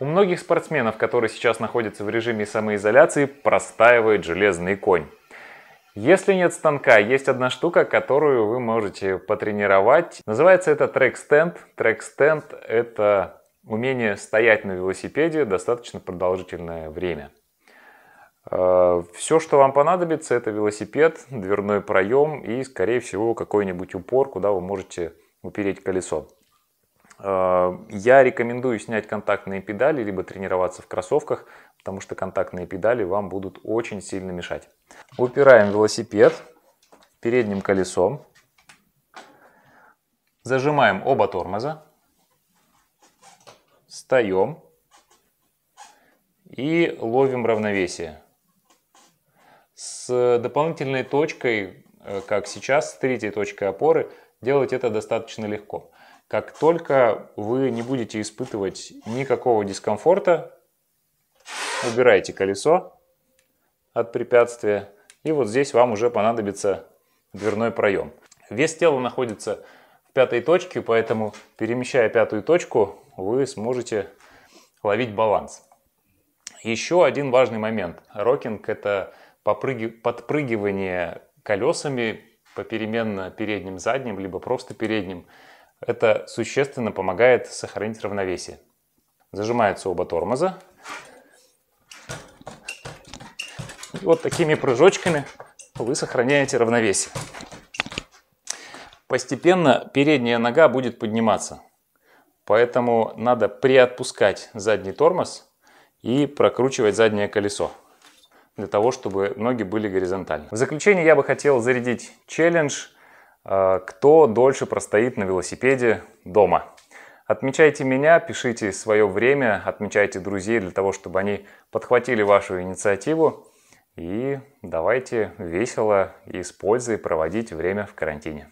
У многих спортсменов, которые сейчас находятся в режиме самоизоляции, простаивает железный конь. Если нет станка, есть одна штука, которую вы можете потренировать. Называется это трек-стенд. Трек-стенд – это умение стоять на велосипеде достаточно продолжительное время. Э, Все, что вам понадобится, это велосипед, дверной проем и, скорее всего, какой-нибудь упор, куда вы можете упереть колесо. Я рекомендую снять контактные педали, либо тренироваться в кроссовках, потому что контактные педали вам будут очень сильно мешать. Упираем велосипед передним колесом. Зажимаем оба тормоза. Встаем. И ловим равновесие. С дополнительной точкой, э, как сейчас, с третьей точкой опоры, делать это достаточно легко. Как только вы не будете испытывать никакого дискомфорта, убираете колесо от препятствия, и вот здесь вам уже понадобится дверной проем. Вес тела находится в пятой точке, поэтому перемещая пятую точку, вы сможете ловить баланс. Еще один важный момент. Рокинг – это попрыги... подпрыгивание колесами попеременно передним, задним, либо просто передним – это существенно помогает сохранить равновесие. Зажимаются оба тормоза. И вот такими прыжочками вы сохраняете равновесие. Постепенно передняя нога будет подниматься. Поэтому надо приотпускать задний тормоз и прокручивать заднее колесо для того, чтобы ноги были горизонтальны. В заключение я бы хотел зарядить челлендж а, кто дольше простоит на велосипеде дома. Отмечайте меня, пишите свое время, отмечайте друзей для того, чтобы они подхватили вашу инициативу. И давайте весело и с пользой проводить время в карантине.